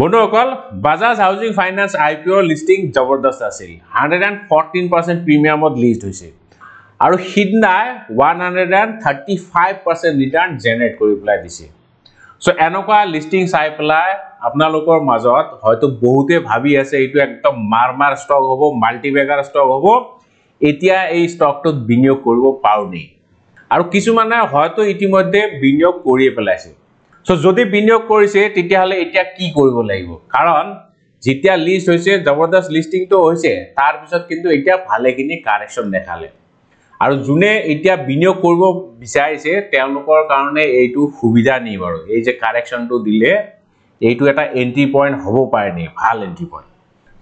বন্ধুসকল Bajaj housing finance I P অ'ৰ listing জবৰদস্ত আছিল হাণ্ড্ৰেড এণ্ড ফৰ্টিন পাৰ্চেণ্ট প্ৰিমিয়ামত লিষ্ট হৈছে আৰু সিদিনাই one hundred and thirty five percent return generate কৰি পেলাই দিছে চ' এনেকুৱা লিষ্টিং চাই পেলাই আপোনালোকৰ মাজত হয়তো বহুতে ভাবি আছে এইটো একদম মাৰ মাৰ ষ্টক হ'ব মাল্টিবেগাৰ ষ্টক হ'ব এতিয়া এই ষ্টকটোত বিনিয়োগ কৰিব পাৰোঁ নেকি আৰু কিছুমানে হয়তো ইতিমধ্যে বিনিয়োগ কৰিয়ে পেলাইছে সো যদি বিনিয়োগ কৰিছে তেতিয়াহলে এটা কি কৰিব লাগিব কাৰণ যেতিয়া লিষ্ট হৈছে জবৰদস্ত লিষ্টিংটো হৈছে তাৰ পিছত কিন্তু এটা ভালেখিনি কাৰেকশ্যন দেখালে আৰু যোনে এতিয়া বিনিয়োগ কৰিব বিচাৰিছে তেওঁলোকৰ কাৰণে এইটো সুবিধা নি বাৰু এই যে কাৰেকশ্যনটো দিলে এইটো এটা এণ্ট্ৰি পইণ্ট হ'ব পাৰে নি ভাল এণ্ট্ৰি পইণ্ট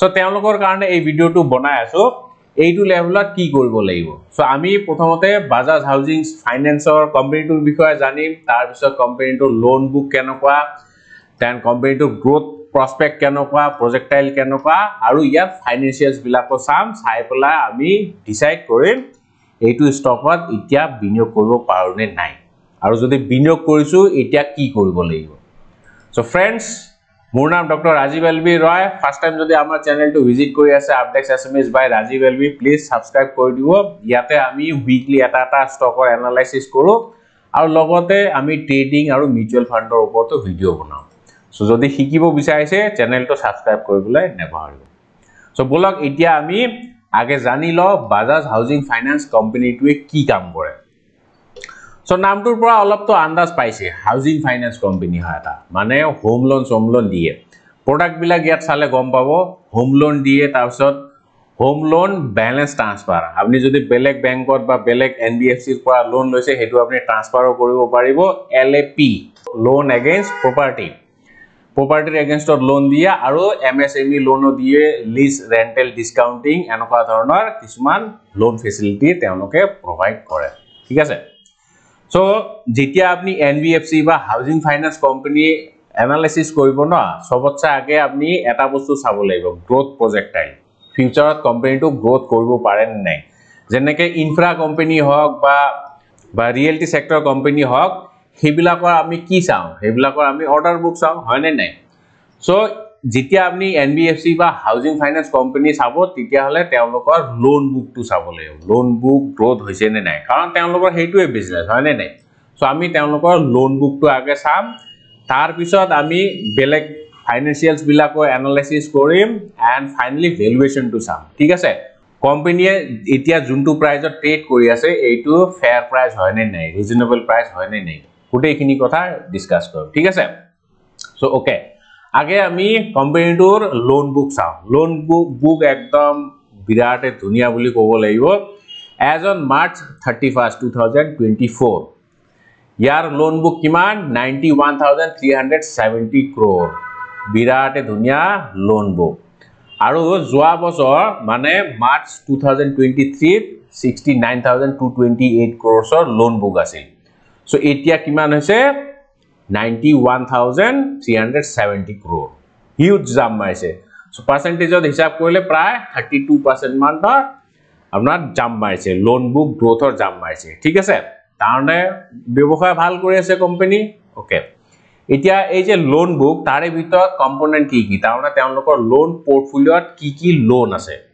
সো তেওঁলোকৰ কাৰণে এই ভিডিঅ'টো বনাই আছোঁ এইটো লেভেলত কি কৰিব লাগিব সো আমি প্ৰথমতে বাজাজ হাউজিং ফাইনেন্সৰ কোম্পানীটোৰ বিষয়ে জানিম তাৰ পিছত কোম্পানীটোৰ লোন বুক কেনেকুৱা দেন কোম্পানীটোৰ গ্ৰোথ প্ৰস্পেক্ট কেনেকুৱা প্ৰজেক্টাইল কেনেকুৱা আৰু ইয়াৰ ফাইনেন্সিয়েলছবিলাকো চাম চাই পেলাই আমি ডিচাইড কৰিম এইটো ষ্টকত এতিয়া বিনিয়োগ কৰিব পাৰোঁ নে নাই আৰু যদি বিনিয়োগ কৰিছোঁ এতিয়া কি কৰিব লাগিব চ' ফ্ৰেণ্ডছ মোৰ নাম doctor Rajiv L B Roy first time যদি আমাৰ চেনেলটো ভিজিট কৰি আছে আপডেক্স S M S by Rajiv L B please subscribe কৰি দিব ইয়াতে আমি উইকলি এটা এটা ষ্টকৰ এনালাইচিছ কৰোঁ আৰু লগতে আমি ট্ৰেডিং আৰু মিউচুৱেল ফাণ্ডৰ ওপৰতো ভিডিঅ' বনাওঁ চ' যদি শিকিব বিচাৰিছে চেনেলটো ছাবস্ক্ৰাইব কৰিবলৈ নেপাহৰিব চ' বোলক এতিয়া আমি আগে জানি লওঁ বাজাজ হাউজিং ফাইনেন্স কোম্পানীটোৱে কি কাম কৰে সো নামটোৰ পৰা অলপটো আন্দাজ পাইছে হাউজিং ফাইনেন্স কোম্পানী হয় এটা মানে হোম লোন চোম লোন দিয়ে প্ৰডাক্টবিলাক ইয়াত চালে গম পাব হোম লোন দিয়ে তাৰপিছত হোম লোন বেলেঞ্চ ট্ৰান্সফাৰ আপুনি যদি বেলেগ বেংকত বা বেলেগ এন বি এফ চিৰ পৰা লোন লৈছে সেইটো আপুনি ট্ৰান্সফাৰো কৰিব পাৰিব L A P loan against property প্ৰপাৰ্টিৰ এগেইনষ্টত লোন দিয়ে আৰু এম এছ এম ই লোনো দিয়ে লিজ ৰেণ্টেল ডিছকাউণ্টিং এনেকুৱা ধৰণৰ কিছুমান লোন ফেচিলিটি তেওঁলোকে প্ৰভাইড কৰে ঠিক আছে চ' যেতিয়া আপুনি এন বি এফ চি বা হাউজিং ফাইনেন্স কোম্পানি এনালাইসিস কৰিব ন সবচে আগে আপুনি এটা বস্তু চাব লাগিব গ্ৰ'থ প্ৰজেক্ট টাইম ফিউচাৰত কোম্পানিটো গ্ৰ'থ কৰিব পাৰে নে নাই যেনেকে ইনফ্ৰা কোম্পানি হওক বা বা ৰিয়েলিটি সেক্টৰ কোম্পানি হওক সেইবিলাকৰ আমি কি চাওঁ সেইবিলাকৰ আমি অৰ্ডাৰ বুক চাওঁ হয় নে নাই চ' যেতিয়া আপুনি এন বি এফ চি বা হাউজিং ফাইনেন্স কোম্পানী চাব তেতিয়াহ'লে তেওঁলোকৰ লোন বুকটো চাব লাগিব লোন বুক গ্ৰ'থ হৈছে নে নাই কাৰণ তেওঁলোকৰ সেইটোৱে বিজনেছ হয়নে নাই চ' আমি তেওঁলোকৰ লোন বুকটো আগে চাম তাৰপিছত আমি বেলেগ ফাইনেঞ্চিয়েলছবিলাকো এনালাইচিছ কৰিম এণ্ড ফাইনেলি ভেলুৱেশ্যনটো চাম ঠিক আছে কোম্পেনীয়ে এতিয়া যোনটো প্ৰাইজত ট্ৰেড কৰি আছে এইটো ফেয়াৰ প্ৰাইচ হয়নে নাই ৰিজনেবল প্ৰাইচ হয়নে নাই গোটেইখিনি কথা ডিছকাছ কৰোঁ ঠিক আছে চ' অ'কে আগে আমি কোম্পানীটোৰ লোন বুক চাওঁ লোন বুক বুক একদম বিৰাটে ধুনীয়া বুলি ক'ব লাগিব as on March thirty first two thousand twenty four ইয়াৰ লোন বুক কিমান ninety one thousand three hundred seventy crore বিৰাটে ধুনীয়া লোন বুক আৰু যোৱা বছৰ মানে মাৰ্চ টু থাউজেণ্ড টুৱেণ্টি থ্ৰীত sixty nine thousand two twenty eight ক্ৰ'ৰ্ছৰ লোন বুক আছিল চ' এতিয়া কিমান হৈছে 91,370 crore. Huge jump by say. So percentage of the hisab koile pray 32% man dar. Abnar jump by say. Loan book growth or jump by say. Thik ase. Tarne bivokhay bhal kore se company. Okay. Itya aje loan book tarre bhitor component ki ki. Tarne tayon loan portfolio at ki ki loan ase.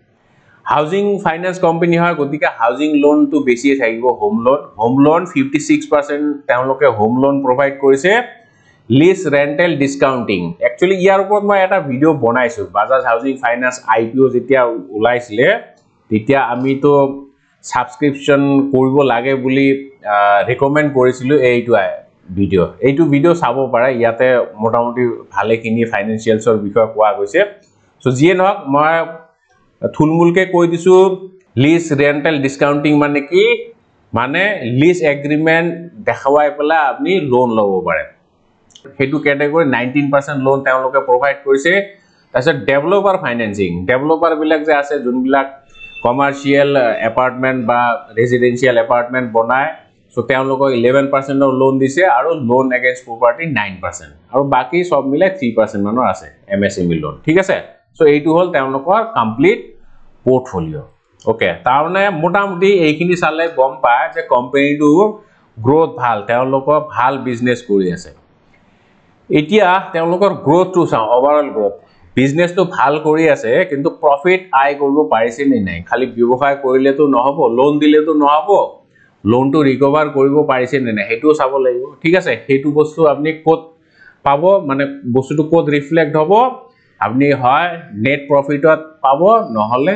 Housing finance company হয় গতিকে হাউজিং লোনটো বেছিয়ে থাকিব home loan home loan fifty six percent তেওঁলোকে home loan provide কৰিছে lease rental discounting actually ইয়াৰ ওপৰত মই এটা ভিডিঅ' বনাইছোঁ Bajaj housing finance I P O' যেতিয়া ওলাইছিলে তেতিয়া আমিতো ছাবস্ক্ৰিপশ্যন কৰিব লাগে বুলি ৰিকমেণ্ড কৰিছিলোঁ এইটো ভিডিঅ' এইটো ভিডিঅ' চাব পাৰে ইয়াতে মোটামুটি ভালেখিনি ফাইনেন্সিয়েলছৰ বিষয়ে কোৱা গৈছে চ' যিয়ে নহওক মই থুলমূলকে কৈ দিছো লিজ ৰেণ্টেল ডিছকাউণ্টিং মানে কি মানে লিজ এগ্ৰিমেণ্ট দেখুৱাই পেলাই আপুনি লোন ল'ব পাৰে সেইটো কেটেগৰি নাইনটিন পাৰ্চেণ্ট লোন তেওঁলোকে প্ৰভাইড কৰিছে তাৰপিছত ডেভেলপাৰ ফাইনেন্সিং ডেভেলপাৰবিলাক যে আছে যোনবিলাক কমাৰ্চিয়েল এপাৰ্টমেণ্ট uh, বা ৰেজিডেঞ্চিয়েল এপাৰ্টমেণ্ট বনায় চ' তেওঁলোকক ইলেভেন পাৰ্চেণ্টৰ লোন দিছে আৰু loan against property nine percent আৰু বাকী চব মিলাই থ্ৰী পাৰ্চেণ্টমানৰ আছে M S M E loan ঠিক আছে চ' এইটো হ'ল তেওঁলোকৰ কমপ্লিট পোৰ্টফোলিও ওকে তাৰমানে মোটামুটি এইখিনি চালে গম পায় যে কোম্পানীটো গ্ৰোথ ভাল তেওঁলোকৰ ভাল বিজনেছ কৰি আছে এতিয়া তেওঁলোকৰ গ্ৰোথটো চাওঁ অভাৰঅল গ্ৰোথ বিজনেছটো ভাল কৰি আছে কিন্তু প্ৰফিট আয় কৰিব পাৰিছেনে নাই খালি ব্যৱসায় কৰিলেতো নহ'ব লোন দিলেতো নহ'ব লোনটো ৰিকভাৰ কৰিব পাৰিছেনে নাই সেইটোও চাব লাগিব ঠিক আছে সেইটো বস্তু আপুনি ক'ত পাব মানে বস্তুটো ক'ত ৰিফ্লেক্ট হ'ব আপুনি হয় নেট প্ৰফিটত পাব নহলে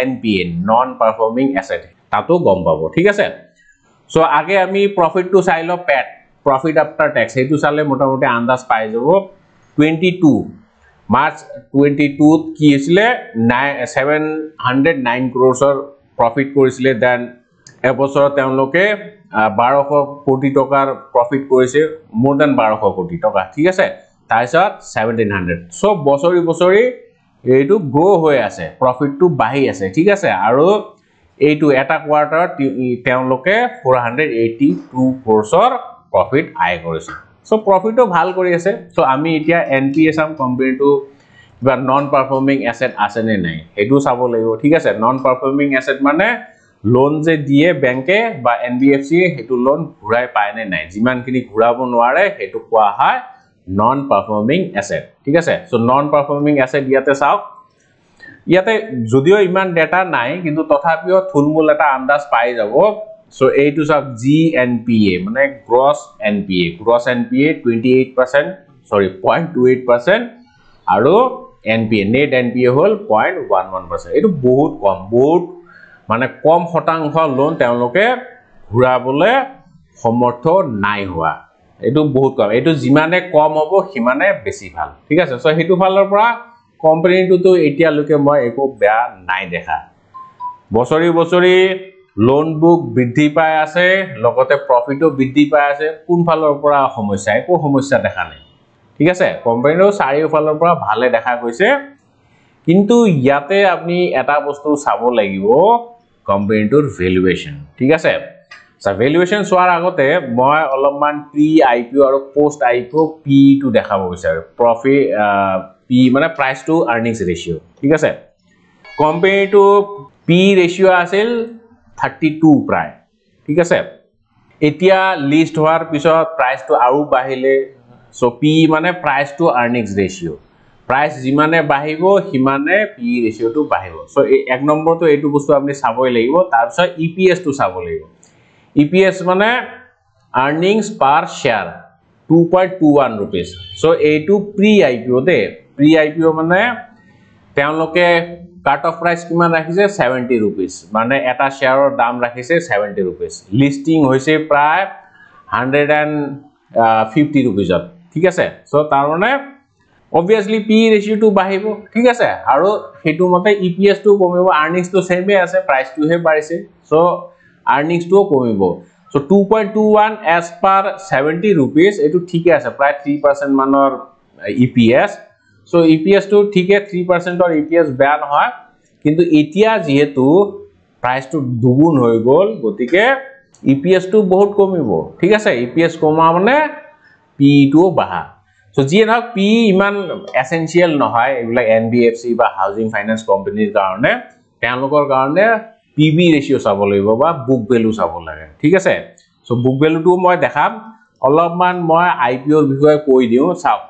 N P A non performing asset তাতো গম পাব ঠিক আছে চ' আগে আমি প্ৰফিটটো চাই লওঁ পেট প্ৰফিট আফটাৰ টেক্স সেইটো চালে মোটামুটি আন্দাজ পাই যাব টুৱেণ্টি টু মাৰ্চ টুৱেণ্টি টুত কি হয়েছিল নাই সেভেন হাণ্ড্ৰেড নাইন ক্ৰোৰসৰ প্ৰফিট কৰেছিল দেন এবছৰত তেওঁলোকে বাৰশ কোটি টকাৰ প্ৰফিট কৰেছে মোৰ দেন বাৰশ কোটি টকা ঠিক আছে তাৰপিছত ছেভেণ্টিন হাণ্ড্ৰেড চ' বছৰি বছৰি এইটো গ্ৰ' হৈ আছে প্ৰফিটটো বাঢ়ি আছে ঠিক আছে আৰু এইটো এটা কোৱাৰ্টাৰত তেওঁলোকে ফ'ৰ হাণ্ড্ৰেড এইটি টু ক'ৰ্চৰ প্ৰফিট আয় কৰিছে চ' প্ৰফিটটো ভাল কৰি আছে চ' আমি এতিয়া এন পি এ চাম কোম্পেনীটো কিবা নন পাৰফৰ্মিং এচেট আছে নে নাই সেইটো চাব লাগিব ঠিক আছে নন পাৰফৰ্মিং এচেট মানে লোন যে দিয়ে বেংকে বা এন বি এফ চিয়ে সেইটো লোন ঘূৰাই পায় নে নাই যিমানখিনি ঘূৰাব নোৱাৰে সেইটো কোৱা হয় নন পাৰফৰ্মিং এছেট ঠিক আছে চ' নন পাৰফৰ্মিং এছেট ইয়াতে চাওক ইয়াতে যদিও ইমান ডেটা নাই কিন্তু তথাপিও থুলমূল এটা আন্দাজ পাই যাব চ' এইটো চাওক জি এন পি এ মানে gross N P A gross N P A twenty eight percent sorry point two eight percent আৰু N P A net N P A হ'ল পইণ্ট ওৱান ওৱান পাৰ্চেণ্ট এইটো বহুত কম বহুত মানে কম শতাংশ loan তেওঁলোকে ঘূৰাবলৈ সমৰ্থ নাই হোৱা এইটো বহুত কম এইটো যিমানে কম হ'ব সিমানে বেছি ভাল ঠিক আছে চ' সেইটো ফালৰ পৰা কোম্পেনীটোতো এতিয়ালৈকে মই একো বেয়া নাই দেখা বছৰি বছৰি লোন বুক বৃদ্ধি পাই আছে লগতে প্ৰফিটো বৃদ্ধি পাই আছে কোনফালৰ পৰা সমস্যা একো সমস্যা দেখা নাই ঠিক আছে কোম্পানীটো চাৰিওফালৰ পৰা ভালে দেখা গৈছে কিন্তু ইয়াতে আপুনি এটা বস্তু চাব লাগিব কোম্পেনীটোৰ ভেলুৱেশ্যন ঠিক আছে সা ভ্যালুয়েশন সোয়ার আগতে মই অলমান প্রি আইপিও আর পোস্ট আইপিও পি টু দেখাবো বিচার প্রফি পি মানে প্রাইস টু আর্নিংস রেশিও ঠিক আছে কোম্পানি টু পি রেশিও আছিল 32 প্রায় ঠিক আছে এতিয়া লিস্ট হওয়ার পিছত প্রাইস টু আৰু বাহিলে সো পি মানে price to earnings ratio price যিমানে বাহিব সিমানে পি রেশিওটো বাহিব সো এক নম্বর তো এইটো বস্তু আপনি চাবই লাগিব তারপর ইপিএস e টু চাব লাগিব EPS মানে earnings per share 2.21 rupees so a to pre ipo De pre ipo মানে তেওঁ লোকে কাট অফ প্রাইস কিমান ৰাখিছে 70 rupees মানে এটা শেয়াৰৰ দাম ৰাখিছে 70 rupees লিষ্টিং হৈছে প্ৰায় 150 rupees ঠিক আছে so তাৰণে obviously pe ratio টো বাঢ়িব ঠিক আছে আৰু হেতু মতে eps টো কমিব earnings টো সেমেই আছে price টো হে বাঢ়িছে so আৰ্নিংছটোও কমিব so' two point two one as per seventy rupees এইটো ঠিকে আছে প্ৰায় থ্ৰী পাৰ্চেণ্ট মানৰ E P S so' E P এছটো ঠিকে থ্ৰী পাৰ্চেণ্টৰ ই পি এছ বেয়া নহয় কিন্তু এতিয়া যিহেতু প্ৰাইচটো দুগুণ হৈ গ'ল গতিকে ই e পি এছটো বহুত কমিব ঠিক আছে ই e পি এছ কমা মানে পি ইটোও বাঢ়া চ' যিয়ে নহওক পি e ইমান এচেঞ্চিয়েল নহয় এইবিলাক এন বি এফ চি বা হাউজিং ফাইনেন্স কোম্পানীৰ কাৰণে তেওঁলোকৰ কাৰণে ভি ৰেচিঅ' চাব লাগিব বা বুক ভেলু চাব লাগে ঠিক আছে চ' বুক ভেলুটো মই দেখাম অলপমান মই আই পি অ'ৰ বিষয়ে কৈ দিওঁ চাওক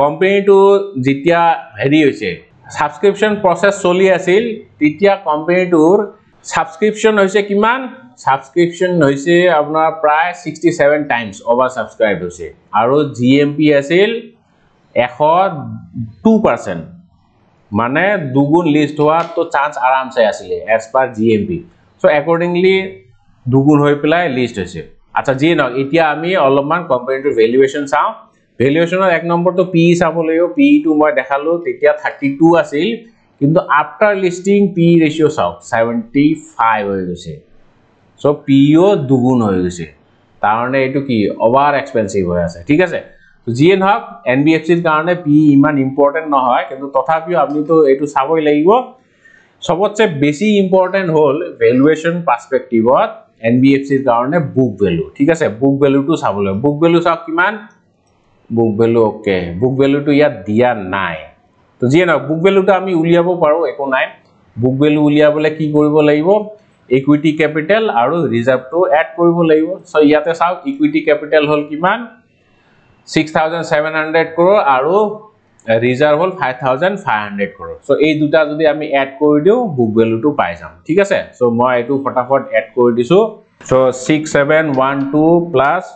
কোম্পেনীটো যেতিয়া হেৰি হৈছে ছাবস্ক্ৰিপশ্যন প্ৰচেছ চলি আছিল তেতিয়া কোম্পেনীটোৰ ছাবস্ক্ৰিপশ্যন হৈছে কিমান ছাবস্ক্ৰিপশ্যন হৈছে আপোনাৰ প্ৰায় sixty seven times over subscribe হৈছে আৰু জি এম পি আছিল এশ টু পাৰ্চেণ্ট মানে দুগুণ লিষ্ট হোৱাত তো চান্স আৰামছে আছিলে as per G M P so' accordingly দুগুণ হৈ পেলাই লিষ্ট হৈছে আচ্ছা যিয়ে নহওক এতিয়া আমি অলপমান কোম্পানীটোৰ ভেলুৱেশ্যন চাওঁ ভেলুৱেশ্যনৰ এক নম্বৰটো পি চাব লাগিব পি টো মই দেখালো তেতিয়া থাৰ্টি টু আছিল কিন্তু আফটাৰ লিষ্টিং পি ৰেচিঅ' চাওক ছেভেণ্টি ফাইভ হৈ গৈছে চ' পিঅ' দুগুণ হৈ গৈছে তাৰমানে এইটো কি অভাৰ এক্সপেঞ্চিভ হৈ আছে ঠিক আছে যিয়ে নহওক এন বি এফ চিৰ কাৰণে পি e ইমান ইম্পৰ্টেণ্ট নহয় কিন্তু তথাপিও আপুনিতো এইটো চাবই লাগিব সবতছে বেছি ইম্পৰ্টেণ্ট হ'ল ভেলুৱেশ্যন পাৰ্চপেক্টিভত এন বি এফ চিৰ কাৰণে বুক ভেলু ঠিক আছে বুক ভেলুটো চাবলৈ বুক ভেলু চাওক কিমান বুক ভেলু অ'কে বুক ভেলুটো ইয়াত দিয়া নাই তো যিয়ে নহওক বুক ভেলুটো আমি উলিয়াব পাৰোঁ একো নাই বুক ভেলু উলিয়াবলৈ কি কৰিব লাগিব ইকুইটি কেপিটেল আৰু ৰিজাৰ্ভটো এড কৰিব লাগিব চ' ইয়াতে চাওক ইকুইটি কেপিটেল হ'ল কিমান 6700 crore aru reserve hol 5500 crore so ei duta jodi ami add kori diu book value tu pai jam thik ase so ma etu fatafat add kori disu so 6712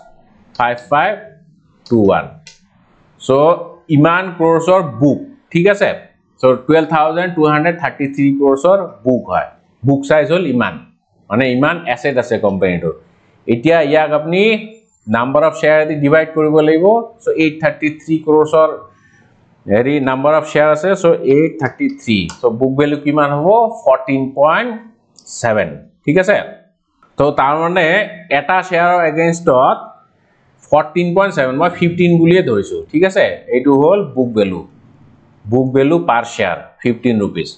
so 12233 crores or book hoy book size hol iman mane iman asset ase company tor etia yak apni number of share দি divide করিব লাগিব so 833 crores অর হেরি number of share আছে so 833 so book value কিমান হবো 14.7 ঠিক আছে তো তার মানে এটা শেয়ার অফ এগেইনস্ট অফ 14.7 মই 15 বুলিয়ে ধৰিছো ঠিক আছে এটো হল book value book value per share 15 rupees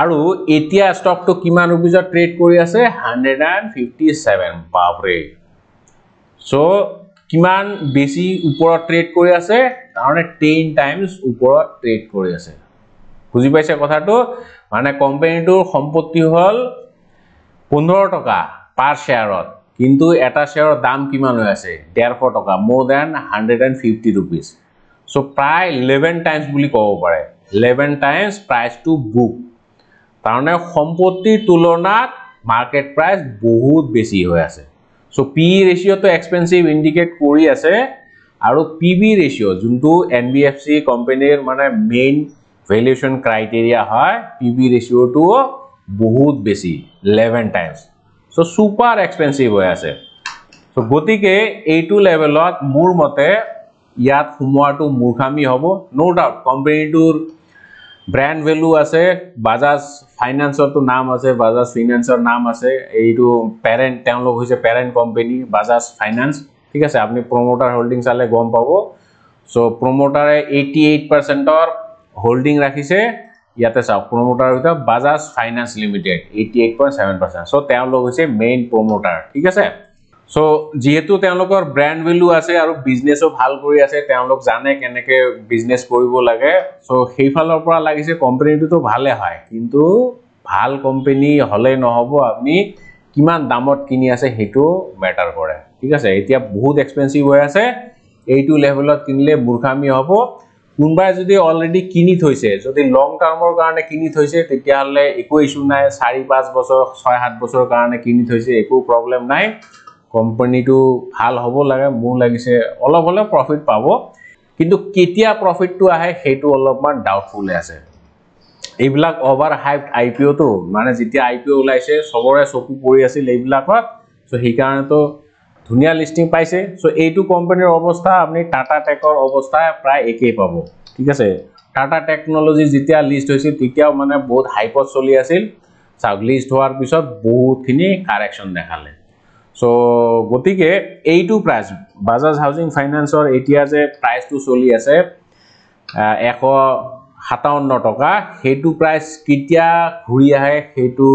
আৰু এতিয়া ষ্টকটো কিমান ৰুপিজত ট্ৰেড কৰি আছে 157 বাপৰে সো কিমান বেছি ওপৰত ট্ৰেড কৰি আছে তাৰণে 10 টাইমস ওপৰত ট্ৰেড কৰি আছে বুজি পাইছে কথাটো মানে কোম্পানীটোৰ সম্পত্তি হল 15 টকা পাৰ শেয়াৰত কিন্তু এটা শেয়াৰৰ দাম কিমান হৈ আছে 150 টকা মোৰ দেন 150 ৰুপিছ সো প্ৰায় 11 টাইমস বুলি ক'ব পাৰে 11 টাইমস প্ৰাইস টু বুক তাৰণে সম্পত্তি তুলনাত মাৰ্কেট প্ৰাইস বহুত বেছি হৈ আছে সো পি ৰেশিওটো এক্সপেন্সিভ ইন্ডিকেট কৰি আছে আৰু পিবি ৰেশিও যোনটো এনবিএফসি কোম্পানীৰ মানে মেইন ভ্যালুয়েশন ক্ৰাইটেৰিয়া হয় পিবি ৰেশিওটো বহুত বেছি 11 টাইমস সো সুপাৰ এক্সপেন্সিভ হৈ আছে সো গতিকে এইটো লেভেলত মোৰ মতে ইয়াত সোমোৱাটো মূৰ্খামি হ'ব নো ডাউট কোম্পানীটোৰ ব্ৰেণ্ড ভেলু আছে বাজাজ ফাইনেন্সৰটো নাম আছে বাজাজ ফিনেন্সৰ নাম আছে এইটো পেৰেণ্ট তেওঁলোক হৈছে পেৰেণ্ট কোম্পেনী বাজাজ ফাইনেন্স ঠিক আছে আপুনি প্ৰমোটাৰ হোল্ডিং চালে গম পাব চ' প্ৰমোটাৰে এইটি এইট পাৰ্চেণ্টৰ হোল্ডিং ৰাখিছে ইয়াতে চাওক প্ৰমোটাৰ হৈছে Bajaj finance limited eighty eight point seven percent so' তেওঁলোক হৈছে মেইন প্ৰমোটাৰ ঠিক আছে সো যেহেতু তেওঁলোকৰ ব্ৰেণ্ড ভেলু আছে আৰু বিজনেছো ভাল কৰি আছে তেওঁলোক জানে কেনেকৈ বিজনেছ কৰিব লাগে সো সেইফালৰ পৰা লাগিছে কোম্পানীটোতো ভালে হয় কিন্তু ভাল কোম্পানী হ'লে নহ'ব আপুনি কিমান দামত কিনি আছে সেইটো মেটাৰ কৰে ঠিক আছে এতিয়া বহুত এক্সপেঞ্চিভ হৈ আছে এইটো লেভেলত কিনিলে মূৰ্খামী হ'ব কোনোবাই যদি অলৰেডি কিনি থৈছে যদি লং টাৰ্মৰ কাৰণে কিনি থৈছে তেতিয়াহ'লে একো ইচ্যু নাই চাৰি পাঁচ বছৰ ছয় সাত বছৰৰ কাৰণে কিনি থৈছে একো প্ৰব্লেম নাই কোম্পানীটো ভাল হ'ব লাগে মোৰ লাগিছে অলপ হ'লে প্ৰফিট পাব কিন্তু কেতিয়া প্ৰফিটটো আহে সেইটো অলপমান ডাউটফুল আছে এইবিলাক অভাৰ হাইপ আই পি অ'টো মানে যেতিয়া আই পি অ' ওলাইছে চবৰে চকু পৰি আছিল এইবিলাকত চ' সেইকাৰণেতো ধুনীয়া লিষ্টিং পাইছে চ' এইটো কোম্পানীৰ অৱস্থা আপুনি টাটা টেকৰ অৱস্থা প্ৰায় একেই পাব ঠিক আছে টাটা টেকনলজি যেতিয়া লিষ্ট হৈছিল তেতিয়াও মানে বহুত হাইপত চলি আছিল চাওক লিষ্ট হোৱাৰ পিছত বহুতখিনি কাৰেকশ্যন দেখালে চ' গতিকে এইটো প্ৰাইচ বাজাজ হাউচিং ফাইনেন্সৰ এতিয়া যে প্ৰাইচটো চলি আছে এশ সাতাৱন্ন টকা সেইটো প্ৰাইচ কেতিয়া ঘূৰি আহে সেইটো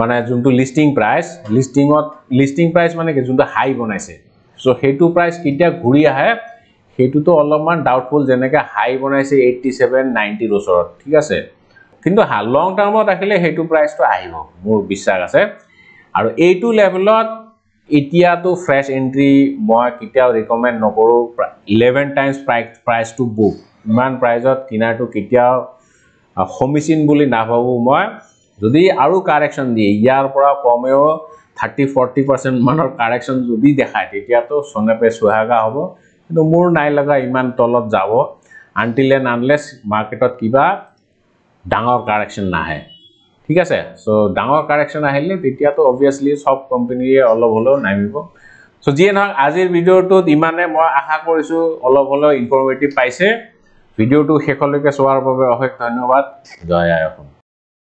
মানে যোনটো লিষ্টিং প্ৰাইচ লিষ্টিঙত লিষ্টিং প্ৰাইচ মানে কি যোনটো হাই বনাইছে চ' সেইটো প্ৰাইচ কেতিয়া ঘূৰি আহে সেইটোতো অলপমান ডাউটফুল যেনেকৈ হাই বনাইছে এইট্টি ছেভেন নাইণ্টিৰ ওচৰত ঠিক আছে কিন্তু লং টাৰ্মত আহিলে সেইটো প্ৰাইচটো আহিব মোৰ বিশ্বাস আছে আৰু এইটো লেভেলত এতিয়াতো ফ্ৰেছ এণ্ট্ৰি মই কেতিয়াও ৰিকমেণ্ড নকৰোঁ ইলেভেন টাইমছ প্ৰাইছ প্ৰাইচটো বুক ইমান প্ৰাইজত কিনাৰটো কেতিয়াও সমীচীন বুলি নাভাবোঁ মই যদি আৰু কাৰেকশ্যন দিয়ে ইয়াৰ পৰা কমেও থাৰ্টি ফৰ্টি পাৰ্চেণ্ট মানৰ কাৰেকশ্যন যদি দেখায় তেতিয়াতো চনেপে চুহাগা হ'ব কিন্তু মোৰ নাই লগা ইমান তলত যাব আনটিলেন আনলেছ মাৰ্কেটত কিবা ডাঙৰ কাৰেকশ্যন নাহে ঠিক আছে চ' ডাঙৰ কাৰেকশ্যন আহিলে তেতিয়াতো অভিয়াছলি চব কোম্পানীৰে অলপ হ'লেও নামিব চ' যিয়ে নহওক আজিৰ ভিডিঅ'টোত ইমানে মই আশা কৰিছোঁ অলপ হ'লেও ইনফৰ্মেটিভ পাইছে ভিডিঅ'টো শেষলৈকে চোৱাৰ বাবে অশেষ ধন্যবাদ জয় আই অসম